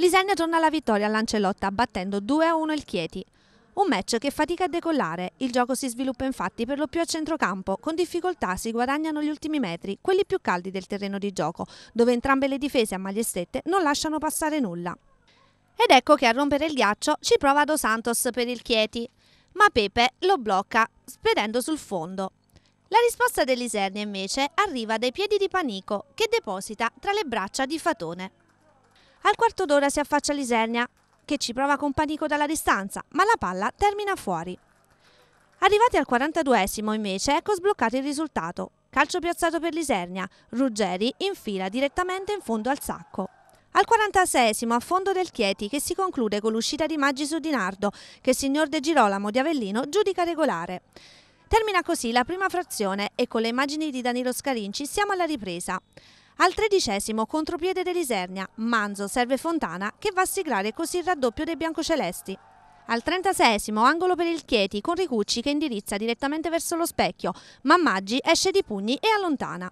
Lisegna torna alla vittoria all'Ancelotta battendo 2-1 il Chieti. Un match che fatica a decollare, il gioco si sviluppa infatti per lo più a centrocampo, con difficoltà si guadagnano gli ultimi metri, quelli più caldi del terreno di gioco, dove entrambe le difese a maglie strette non lasciano passare nulla. Ed ecco che a rompere il ghiaccio ci prova Dos Santos per il Chieti, ma Pepe lo blocca spedendo sul fondo. La risposta dell'Isernia invece arriva dai piedi di Panico che deposita tra le braccia di Fatone. Al quarto d'ora si affaccia l'Isernia, che ci prova con panico dalla distanza, ma la palla termina fuori. Arrivati al 42esimo invece ecco sbloccato il risultato. Calcio piazzato per l'Isernia, Ruggeri infila direttamente in fondo al sacco. Al 46esimo a fondo del Chieti che si conclude con l'uscita di Maggi su Dinardo che il signor De Girolamo di Avellino giudica regolare. Termina così la prima frazione e con le immagini di Danilo Scarinci siamo alla ripresa. Al tredicesimo contropiede dell'Isernia, Manzo serve Fontana che va a siglare così il raddoppio dei biancocelesti. Al 36 angolo per il Chieti con Ricucci che indirizza direttamente verso lo specchio, ma Maggi esce di pugni e allontana.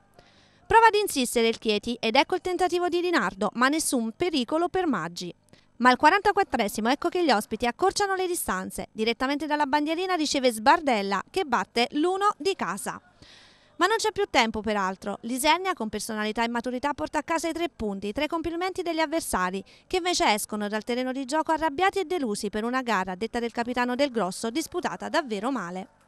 Prova ad insistere il Chieti ed ecco il tentativo di Rinardo, ma nessun pericolo per Maggi. Ma al 44 ecco che gli ospiti accorciano le distanze. Direttamente dalla bandierina riceve Sbardella che batte l'uno di casa. Ma non c'è più tempo peraltro, altro. Lisernia con personalità e maturità porta a casa i tre punti tra i complimenti degli avversari, che invece escono dal terreno di gioco arrabbiati e delusi per una gara, detta del capitano del Grosso, disputata davvero male.